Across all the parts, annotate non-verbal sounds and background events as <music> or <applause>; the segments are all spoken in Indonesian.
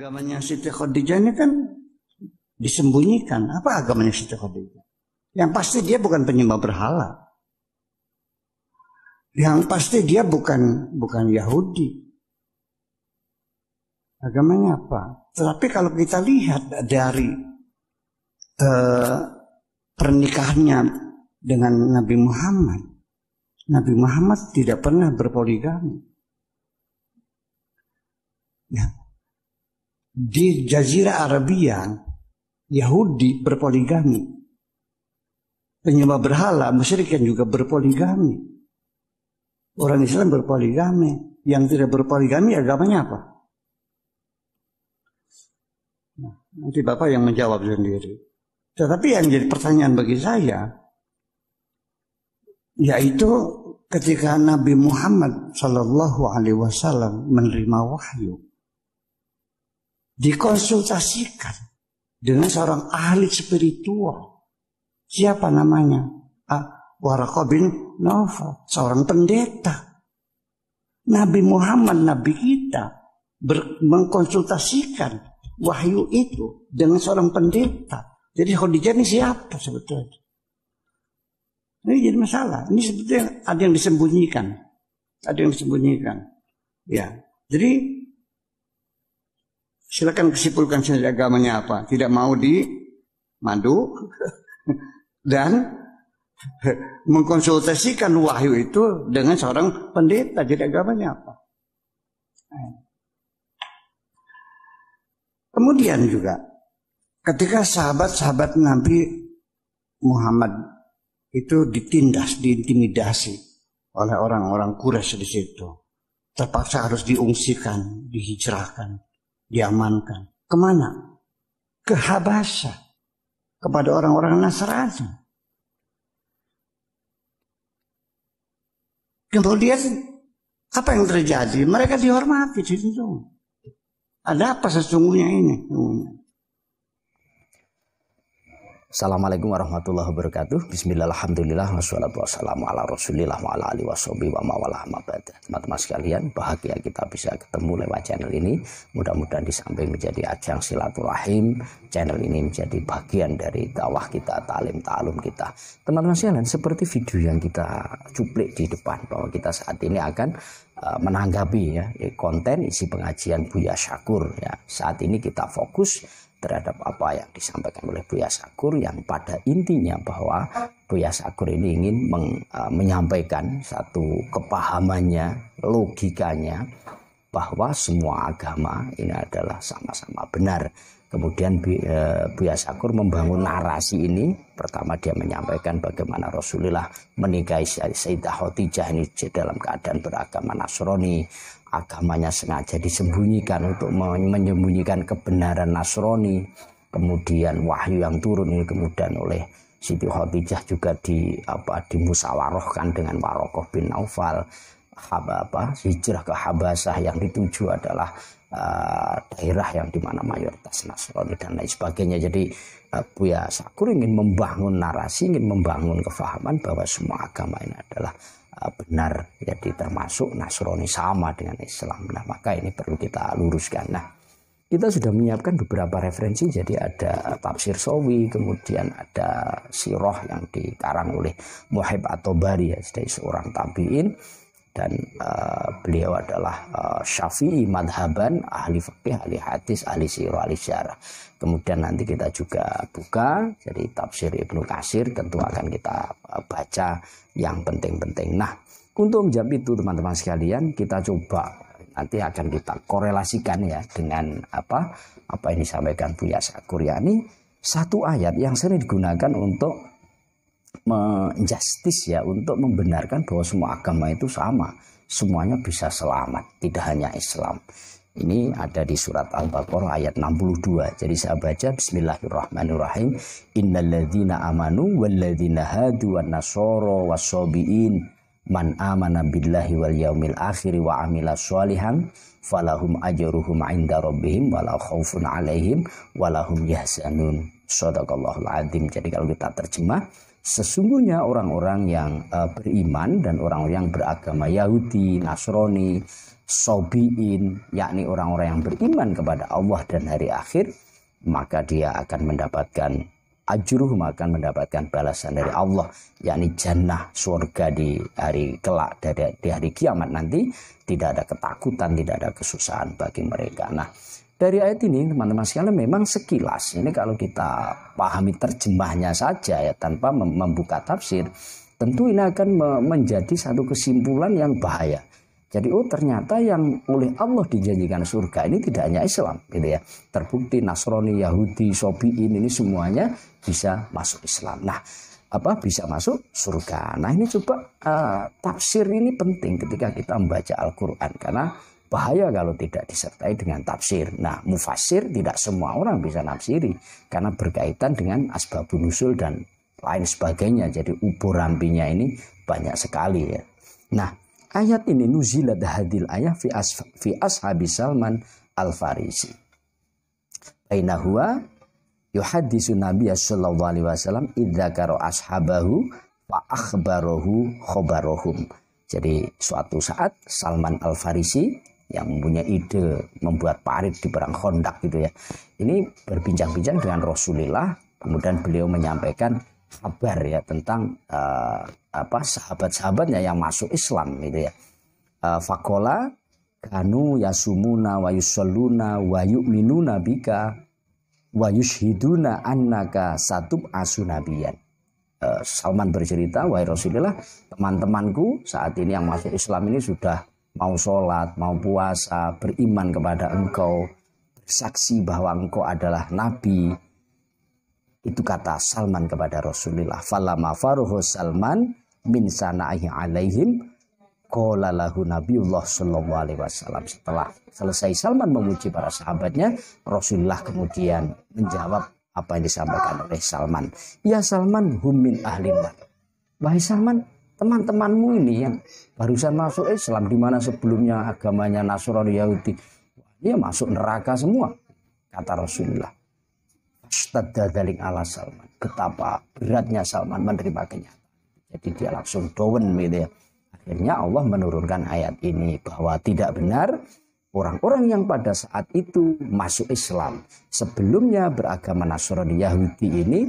agamanya Siti Khadijah ini kan disembunyikan. Apa agamanya Siti Khadijah? Yang pasti dia bukan penyembah berhala. Yang pasti dia bukan bukan Yahudi. Agamanya apa? Tetapi kalau kita lihat dari eh, pernikahannya dengan Nabi Muhammad, Nabi Muhammad tidak pernah berpoligami. di Jazirah Arabia Yahudi berpoligami. Penyembah berhala musyrikin juga berpoligami. Orang Islam berpoligami. Yang tidak berpoligami agamanya apa? Nah, nanti Bapak yang menjawab sendiri. Tetapi yang jadi pertanyaan bagi saya, yaitu ketika Nabi Muhammad Shallallahu Alaihi Wasallam menerima wahyu, dikonsultasikan dengan seorang ahli spiritual. Siapa namanya? Ah, Waraka bin Nova, seorang pendeta. Nabi Muhammad, Nabi kita, ber- mengkonsultasikan wahyu itu dengan seorang pendeta. Jadi Khadijah ini siapa sebetulnya? Ini jadi masalah. Ini sebetulnya ada yang disembunyikan. Ada yang disembunyikan. Ya. Jadi Silakan kesimpulkan sendiri agamanya apa. Tidak mau di mandu <laughs> dan mengkonsultasikan wahyu itu dengan seorang pendeta. Jadi agamanya apa. Kemudian juga ketika sahabat-sahabat Nabi Muhammad itu ditindas, diintimidasi oleh orang-orang Quraisy di situ. Terpaksa harus diungsikan, dihijrahkan diamankan. Kemana? Ke Habasa. Kepada orang-orang Nasrani. Kemudian apa yang terjadi? Mereka dihormati di situ. Ada apa sesungguhnya ini? Sesungguhnya. Assalamualaikum warahmatullahi wabarakatuh. Bismillahirrahmanirrahim. Wassalamualaikum warahmatullahi wabarakatuh. Teman-teman sekalian, bahagia kita bisa ketemu lewat channel ini. Mudah-mudahan di samping menjadi ajang silaturahim, channel ini menjadi bagian dari dakwah kita, talim ta'alum kita. Teman-teman sekalian, seperti video yang kita cuplik di depan bahwa kita saat ini akan uh, menanggapi ya eh, konten isi pengajian Buya Syakur ya. Saat ini kita fokus terhadap apa yang disampaikan oleh Buya Sakur yang pada intinya bahwa Buya Sakur ini ingin meng, uh, menyampaikan satu kepahamannya, logikanya bahwa semua agama ini adalah sama-sama benar Kemudian e, Buya Sakur membangun narasi ini. Pertama dia menyampaikan bagaimana Rasulullah menikahi Sayyidah Khadijah ini dalam keadaan beragama Nasrani. Agamanya sengaja disembunyikan untuk menyembunyikan kebenaran Nasrani. Kemudian wahyu yang turun ini kemudian oleh Siti Khadijah juga di apa dimusawarohkan dengan Warokoh bin Naufal apa, apa hijrah ke Habasah yang dituju adalah uh, daerah yang dimana mayoritas Nasrani dan lain sebagainya. Jadi uh, eh, Buya Sakur ingin membangun narasi, ingin membangun kefahaman bahwa semua agama ini adalah eh, benar. Jadi termasuk Nasrani sama dengan Islam. Nah maka ini perlu kita luruskan. Nah kita sudah menyiapkan beberapa referensi, jadi ada tafsir Sowi, kemudian ada siroh yang dikarang oleh Muhib atau Bari, ya, seorang tabiin dan uh, beliau adalah uh, syafi'i madhaban ahli fikih ahli hadis ahli siro ahli sejarah kemudian nanti kita juga buka jadi tafsir Ibnu Kasir tentu akan kita eh, baca yang penting-penting nah untuk menjawab itu teman-teman sekalian kita coba nanti akan kita korelasikan ya dengan apa apa yang disampaikan Buya Sakuryani satu ayat yang sering digunakan untuk justice ya untuk membenarkan bahwa semua agama itu sama semuanya bisa selamat tidak hanya Islam ini ada di surat Al-Baqarah ayat 62. Jadi saya baca Bismillahirrahmanirrahim. Innaladzina amanu walladzina hadu nasoro wa sobi'in man amana billahi wal yaumil akhiri wa amila sholihan falahum ajruhum 'inda rabbihim wala khaufun 'alaihim walahum yahsanun Shadaqallahul azim. Jadi kalau kita terjemah Sesungguhnya orang-orang yang uh, beriman dan orang-orang yang beragama Yahudi, Nasrani, Sobiin, yakni orang-orang yang beriman kepada Allah dan hari akhir, maka dia akan mendapatkan ajruh, akan mendapatkan balasan dari Allah yakni jannah surga di hari kelak dari di hari kiamat nanti tidak ada ketakutan tidak ada kesusahan bagi mereka nah dari ayat ini teman-teman sekalian memang sekilas ini kalau kita pahami terjemahnya saja ya tanpa membuka tafsir tentu ini akan menjadi satu kesimpulan yang bahaya. Jadi oh ternyata yang oleh Allah dijanjikan surga ini tidak hanya Islam gitu ya. Terbukti Nasrani, Yahudi, Sobiin ini semuanya bisa masuk Islam. Nah apa bisa masuk surga. Nah ini coba uh, tafsir ini penting ketika kita membaca Al-Quran karena Bahaya kalau tidak disertai dengan tafsir. Nah, mufasir tidak semua orang bisa nafsiri karena berkaitan dengan asbabun nusul dan lain sebagainya. Jadi ubur rampinya ini banyak sekali ya. Nah, ayat ini nuzilat hadil ayah fi, as, fi ashabi Salman al-Farisi. Ainahua yuhadisu Nabi sallallahu alaihi wasallam ashabahu wa akhbarahu khobarohum. Jadi suatu saat Salman Al Farisi yang mempunyai ide membuat parit di perang kondak gitu ya. Ini berbincang-bincang dengan Rasulullah, kemudian beliau menyampaikan kabar ya tentang uh, apa sahabat-sahabatnya yang masuk Islam gitu ya. Uh, fakola kanu yasumuna wa yusalluna wa yu'minuna bika wa yushiduna annaka satub asu nabiyan. Eh, Salman bercerita, wahai Rasulullah, teman-temanku saat ini yang masuk Islam ini sudah mau sholat, mau puasa, beriman kepada engkau, saksi bahwa engkau adalah nabi. Itu kata Salman kepada Rasulullah. Falama faruhu Salman min sana'ihi alaihim Kolalahu Nabiullah Sallallahu Alaihi Wasallam. Setelah selesai Salman memuji para sahabatnya, Rasulullah kemudian menjawab apa yang disampaikan oleh Salman. Ya Salman, humin ahli Wahai Salman, teman-temanmu ini yang barusan masuk Islam eh, di mana sebelumnya agamanya Nasrani Yahudi dia masuk neraka semua kata Rasulullah Astagfirullahaladzim ala Salman betapa beratnya Salman menerima kenyataan jadi dia langsung down media. Gitu ya. akhirnya Allah menurunkan ayat ini bahwa tidak benar orang-orang yang pada saat itu masuk Islam sebelumnya beragama Nasrani Yahudi ini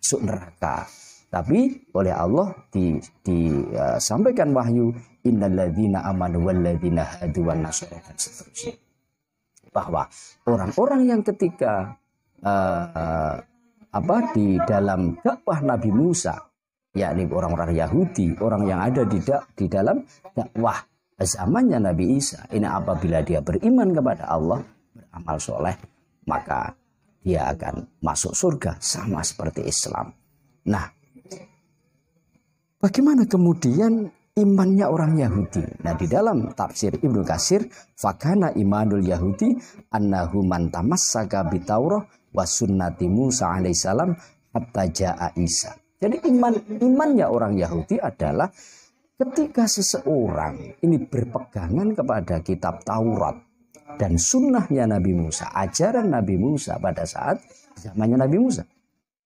masuk neraka tapi oleh Allah disampaikan di, uh, wahyu innalladzina amanu walladzina hadu wan dan seterusnya. Bahwa orang-orang yang ketika uh, uh, apa di dalam dakwah Nabi Musa yakni orang-orang Yahudi, orang yang ada di da, di dalam dakwah zamannya Nabi Isa. Ini apabila dia beriman kepada Allah, beramal soleh, maka dia akan masuk surga sama seperti Islam. Nah, Bagaimana kemudian imannya orang Yahudi. Nah di dalam tafsir Ibnu Katsir, fakana imanul Yahudi annahu man tamassaka bitaurah wa sunnati Musa alaihissalam hatta ja'a Isa. Jadi iman imannya orang Yahudi adalah ketika seseorang ini berpegangan kepada kitab Taurat dan sunnahnya Nabi Musa, ajaran Nabi Musa pada saat zamannya Nabi Musa,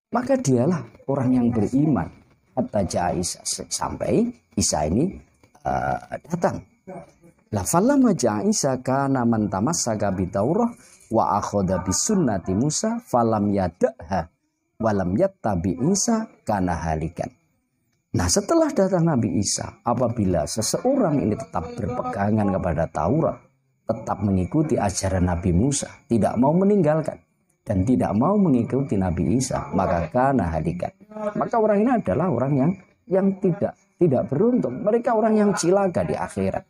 maka dialah orang yang beriman hatta Isa sampai Isa ini uh, datang. La falamma Isa kana man tamassaka bi Taurah wa akhadha bi sunnati Musa falam yad'ha wa lam yattabi Isa kana halikan. Nah setelah datang Nabi Isa, apabila seseorang ini tetap berpegangan kepada Taurat, tetap mengikuti ajaran Nabi Musa, tidak mau meninggalkan, dan tidak mau mengikuti Nabi Isa, maka kana halikan. Maka orang ini adalah orang yang yang tidak tidak beruntung. Mereka orang yang cilaka di akhirat.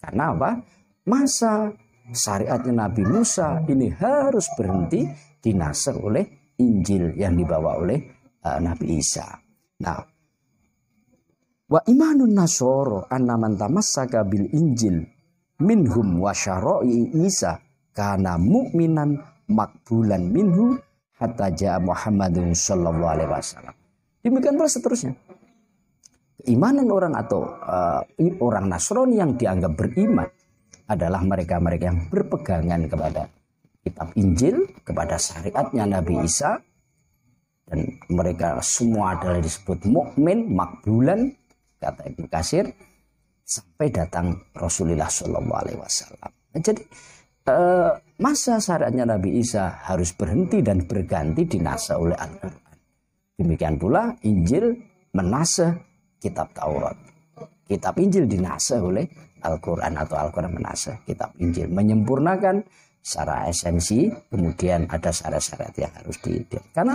Karena apa? Masa syariatnya Nabi Musa ini harus berhenti dinasar oleh Injil yang dibawa oleh uh, Nabi Isa. Nah, wa imanun nasoro anna man tamassaka bil Injil minhum wa Isa karena mukminan makbulan minhu hatta ja'a Muhammadun sallallahu alaihi wasallam. Demikian pula seterusnya. Keimanan orang atau uh, orang Nasrani yang dianggap beriman adalah mereka-mereka yang berpegangan kepada kitab Injil, kepada syariatnya Nabi Isa dan mereka semua adalah disebut mukmin, makbulan kata Ibnu Kasir sampai datang Rasulullah Shallallahu alaihi wasallam. Nah, jadi Eh, masa syaratnya Nabi Isa harus berhenti dan berganti dinasa oleh Al-Quran. Demikian pula Injil menasa kitab Taurat. Kitab Injil dinasa oleh Al-Quran atau Al-Quran menasa kitab Injil. Menyempurnakan secara esensi, kemudian ada syarat-syarat yang harus di Karena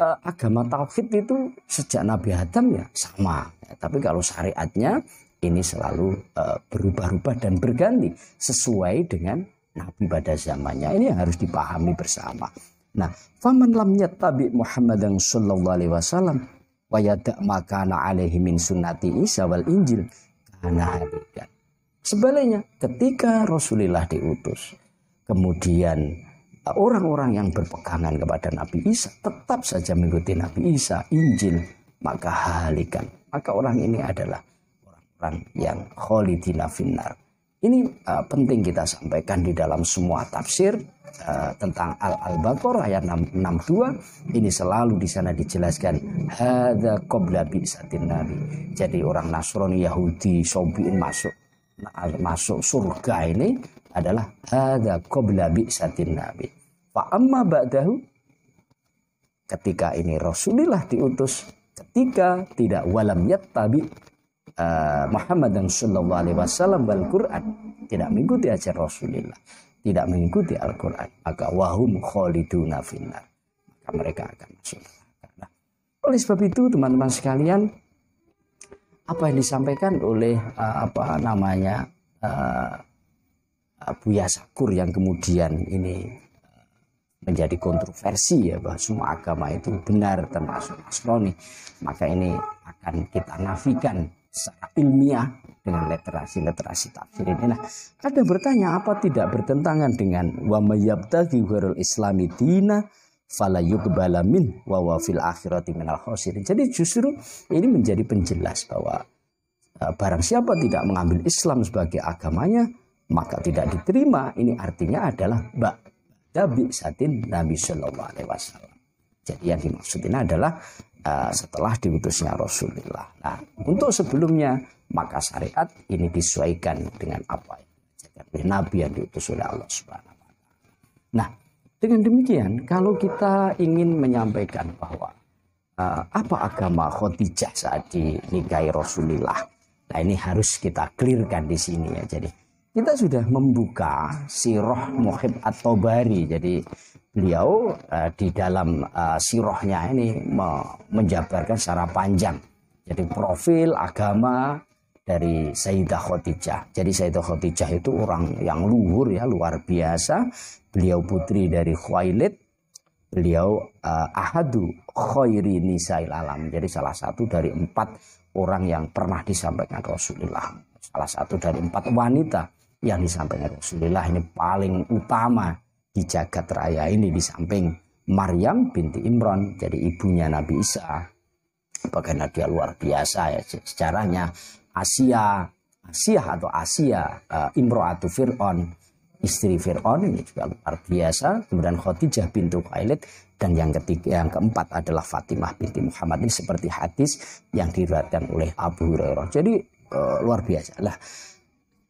eh, agama tauhid itu sejak Nabi Adam ya sama. Ya, tapi kalau syariatnya ini selalu uh, berubah-ubah dan berganti sesuai dengan Nabi pada zamannya. Ini yang harus dipahami bersama. Nah, faman lam yattabi Muhammadan sallallahu alaihi wasallam wa ma makana alaihi min sunnati Isa wal Injil kana hadidan. Sebaliknya, ketika Rasulullah diutus, kemudian e, orang-orang yang berpegangan kepada Nabi Isa tetap saja mengikuti Nabi Isa, Injil, maka halikan. Maka orang ini adalah orang-orang yang kholidina finnar ini uh, penting kita sampaikan di dalam semua tafsir uh, tentang Al-Al-Baqarah ayat 62. ini selalu di sana dijelaskan hadza qabla bi'satin nabi. Jadi orang Nasrani Yahudi Sobiin masuk masuk surga ini adalah hadza qabla bi'satin nabi. Fa amma ba'dahu ketika ini Rasulullah diutus ketika tidak walam yattabi Eh, Muhammad dan Shallallahu Alaihi Wasallam dan Quran tidak mengikuti ajaran Rasulullah tidak mengikuti Al-Quran maka wahum khaliduna finnar maka mereka akan masuk nah, oleh sebab itu teman-teman sekalian apa yang disampaikan oleh uh, apa namanya uh, eh, Buya Sakur yang kemudian ini menjadi kontroversi ya bahwa semua agama itu benar termasuk Nasrani maka ini akan kita nafikan secara ilmiah dengan literasi-literasi tafsir ini. Nah, ada bertanya apa tidak bertentangan dengan wa mayyabtaghi ghairul islami dina fala balamin min wa wa fil akhirati minal khosirin. Jadi justru ini menjadi penjelas bahwa eh, barang siapa tidak mengambil Islam sebagai agamanya maka tidak diterima. Ini artinya adalah Dabi Satin Nabi sallallahu alaihi wasallam. Jadi yang dimaksud ini adalah uh, setelah diutusnya Rasulullah. Nah, untuk sebelumnya maka syariat ini disesuaikan dengan apa ya? Nabi yang diutus oleh Allah Subhanahu wa Nah, dengan demikian kalau kita ingin menyampaikan bahwa uh, apa agama Khadijah saat dinikahi Rasulullah. Nah, ini harus kita clearkan di sini ya. Jadi, kita sudah membuka sirah Muhib atau bari. Jadi, beliau uh, di dalam uh, sirohnya ini me menjabarkan secara panjang. Jadi profil agama dari Sayyidah Khotijah Jadi Sayyidah Khotijah itu orang yang luhur ya, luar biasa. Beliau putri dari Khwailid. Beliau uh, ahadu khairi nisail alam. Jadi salah satu dari empat orang yang pernah disampaikan Rasulullah. Salah satu dari empat wanita yang disampaikan Rasulullah ini paling utama di jagat raya ini di samping Maryam binti Imron jadi ibunya Nabi Isa bagaimana dia luar biasa ya sejarahnya Asia Asia atau Asia uh, Imro'atu Fir'on istri Firon ini juga luar biasa kemudian Khadijah bintu Khailid dan yang ketiga yang keempat adalah Fatimah binti Muhammad ini seperti hadis yang diriwayatkan oleh Abu Hurairah jadi uh, luar biasa lah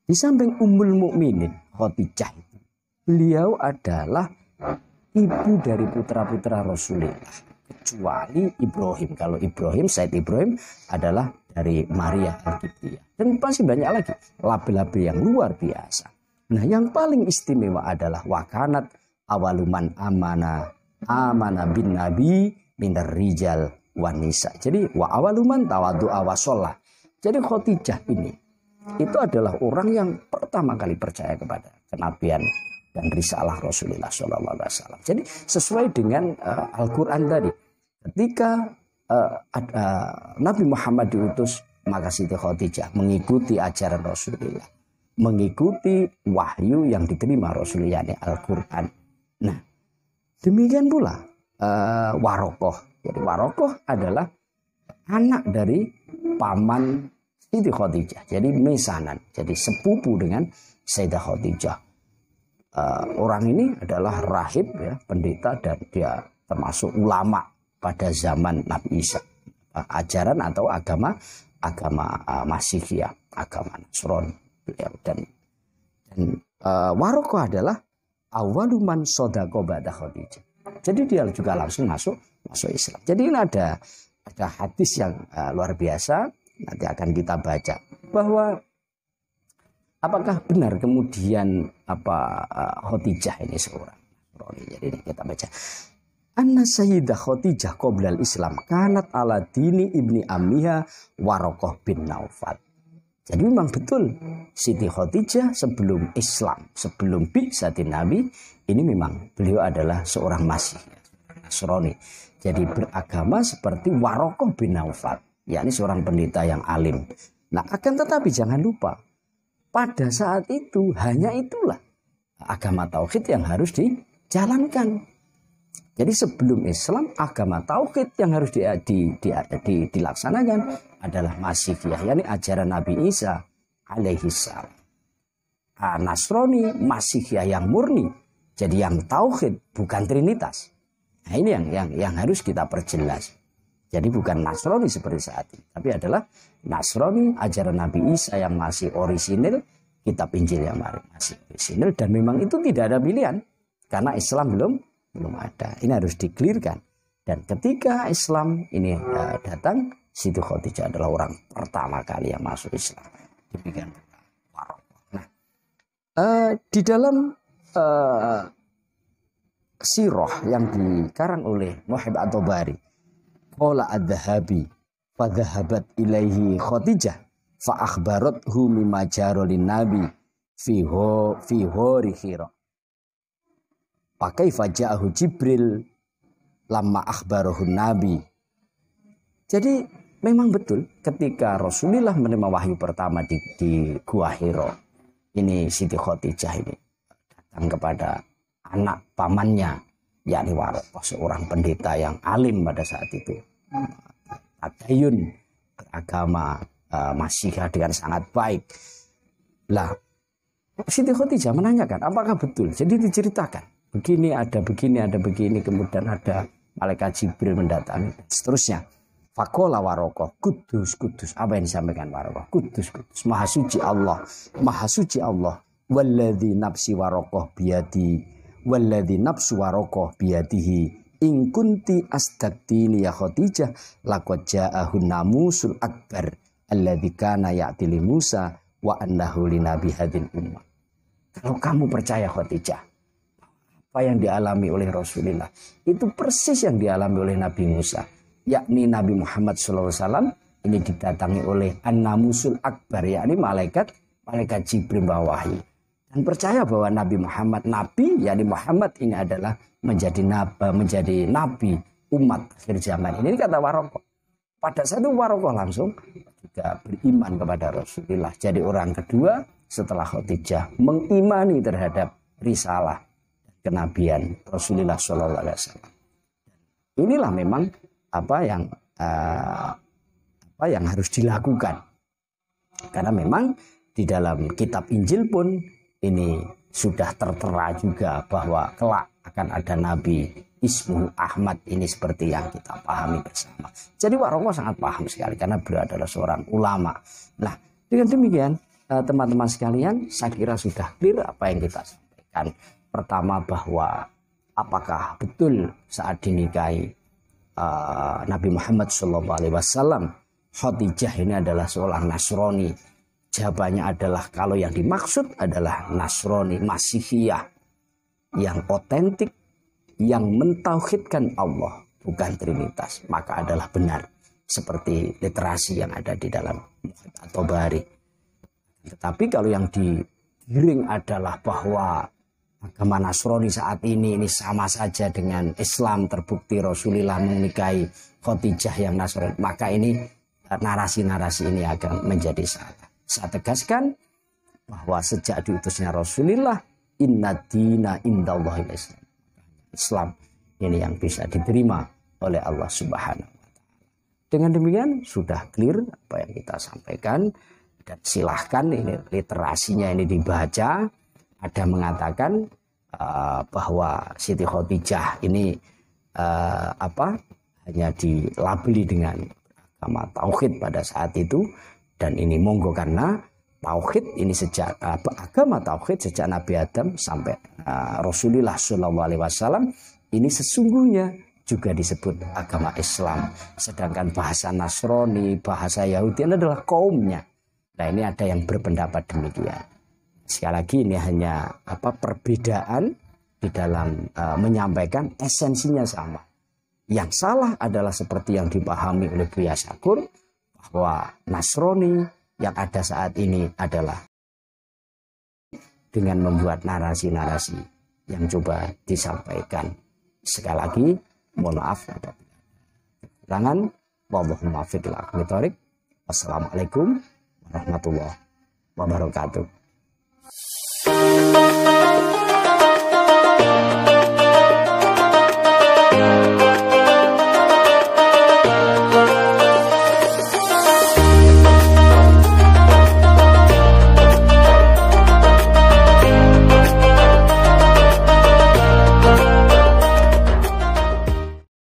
di samping Ummul Mukminin Khadijah beliau adalah ibu dari putra-putra Rasulullah kecuali Ibrahim. Kalau Ibrahim, Said Ibrahim adalah dari Maria al Dan pasti banyak lagi label-label yang luar biasa. Nah yang paling istimewa adalah wakanat awaluman amana amana bin nabi minar rijal wanisa. Jadi wa awaluman tawadu awasola Jadi Khotijah ini itu adalah orang yang pertama kali percaya kepada kenabian dan risalah Rasulullah Shallallahu Alaihi Wasallam. Jadi sesuai dengan uh, Al-Quran tadi, ketika uh, uh, Nabi Muhammad diutus maka Siti Khadijah mengikuti ajaran Rasulullah, mengikuti wahyu yang diterima Rasulullah yakni Al-Quran. Nah, demikian pula uh, Warokoh. Jadi Warokoh adalah anak dari paman Siti Khadijah. Jadi mesanan, jadi sepupu dengan Sayyidah Khadijah uh, orang ini adalah rahib ya, pendeta dan dia termasuk ulama pada zaman Nabi Isa. Uh, ajaran atau agama agama uh, eh, Masihiyah, agama Nasron ya, dan dan uh, Waroko adalah awaluman sodako bada Khadijah. Jadi dia juga langsung masuk masuk Islam. Jadi ini ada ada hadis yang uh, luar biasa nanti akan kita baca bahwa apakah benar kemudian apa eh, Khadijah ini seorang Jadi kita baca Anna Sayyidah Khadijah qoblal Islam kanat ala dini ibni Amiha Warokoh bin Naufal. Jadi memang betul Siti Khadijah sebelum Islam, sebelum bi'sati Nabi ini memang beliau adalah seorang Masih. Nasrani. Jadi beragama seperti Warokoh bin Naufal, yakni seorang pendeta yang alim. Nah, akan tetapi jangan lupa pada saat itu hanya itulah agama tauhid yang harus dijalankan. Jadi sebelum Islam agama tauhid yang harus di, di, di, di, dilaksanakan adalah masifiyah yakni ajaran Nabi Isa alaihi salam. Ah, Nasrani masihiyah yang murni. Jadi yang tauhid bukan trinitas. Nah ini yang yang yang harus kita perjelas. Jadi bukan Nasrani seperti saat ini, tapi adalah Nasrani ajaran Nabi Isa yang masih orisinil, kitab Injil yang masih orisinil dan memang itu tidak ada pilihan karena Islam belum belum ada. Ini harus dikelirkan. Dan ketika Islam ini uh, datang, Siti Khadijah adalah orang pertama kali yang masuk Islam. Demikian. Nah, uh, di dalam uh, siroh yang dikarang oleh Muhib Atobari, Qala adhabi fadhahabat ilaihi Khadijah fa akhbarathu mimma jarolin nabi fi ho fi hori hira. Pakai faja'ahu Jibril lama akhbarahun nabi. Jadi memang betul ketika Rasulullah menerima wahyu pertama di, di Gua Hiro. Ini Siti Khotijah ini datang kepada anak pamannya yakni Warokoh seorang pendeta yang alim pada saat itu adayun agama uh, eh, Masihah dengan sangat baik lah Siti Khotija menanyakan apakah betul jadi diceritakan begini ada begini ada begini kemudian ada malaikat Jibril mendatangi seterusnya Fakola warokoh kudus kudus apa yang disampaikan warokoh kudus kudus maha suci Allah maha suci Allah waladhi nafsi warokoh biadi Walladhi nafsu warokoh biyadihi in kunti asdaktini ya Khadijah laqad ja'ahun namusul akbar alladzi kana ya'ti li Musa wa annahu nabi hadin ummah. Kalau kamu percaya Khadijah, apa yang dialami oleh Rasulullah itu persis yang dialami oleh Nabi Musa, yakni Nabi Muhammad SAW ini didatangi oleh an-namusul akbar yakni malaikat malaikat Jibril bawahi dan percaya bahwa Nabi Muhammad Nabi yakni Muhammad ini adalah menjadi nabi, menjadi nabi umat akhir zaman ini, kata Warokoh pada satu Warokoh langsung juga beriman kepada Rasulullah jadi orang kedua setelah Khadijah mengimani terhadap risalah kenabian Rasulullah Shallallahu Alaihi Wasallam inilah memang apa yang uh, apa yang harus dilakukan karena memang di dalam kitab Injil pun ini sudah tertera juga bahwa kelak akan ada nabi Ismul Ahmad ini seperti yang kita pahami bersama. Jadi Warongo sangat paham sekali karena beliau adalah seorang ulama. Nah dengan demikian eh, teman-teman sekalian saya kira sudah clear apa yang kita sampaikan. Pertama bahwa apakah betul saat dinikahi uh, Nabi Muhammad SAW Khadijah ini adalah seorang Nasrani Jawabannya adalah kalau yang dimaksud adalah Nasrani Masihiyah yang otentik yang mentauhidkan Allah bukan Trinitas maka adalah benar seperti literasi yang ada di dalam atau bari. Tetapi kalau yang digiring adalah bahwa agama Nasrani saat ini ini sama saja dengan Islam terbukti Rasulullah menikahi Khotijah yang Nasrani maka ini narasi-narasi ini akan menjadi salah. Saya tegaskan bahwa sejak diutusnya Rasulullah, inna dina indallahi Islam. Islam ini yang bisa diterima oleh Allah Subhanahu wa taala. Dengan demikian sudah clear apa yang kita sampaikan dan silahkan ini literasinya ini dibaca. Ada mengatakan uh, bahwa Siti Khadijah ini uh, apa hanya dilabeli dengan agama tauhid pada saat itu dan ini monggo karena tauhid ini sejak apa, agama tauhid sejak Nabi Adam sampai uh, Rasulullah Shallallahu Alaihi Wasallam ini sesungguhnya juga disebut agama Islam. Sedangkan bahasa Nasrani, bahasa Yahudi ini adalah kaumnya. Nah ini ada yang berpendapat demikian. Sekali lagi ini hanya apa perbedaan di dalam uh, menyampaikan esensinya sama. Yang salah adalah seperti yang dipahami oleh Buya Sakur, bahwa nasroni yang ada saat ini adalah dengan membuat narasi-narasi yang coba disampaikan. Sekali lagi, mohon maaf ada kekurangan. Wassalamualaikum warahmatullahi wabarakatuh. Thank you.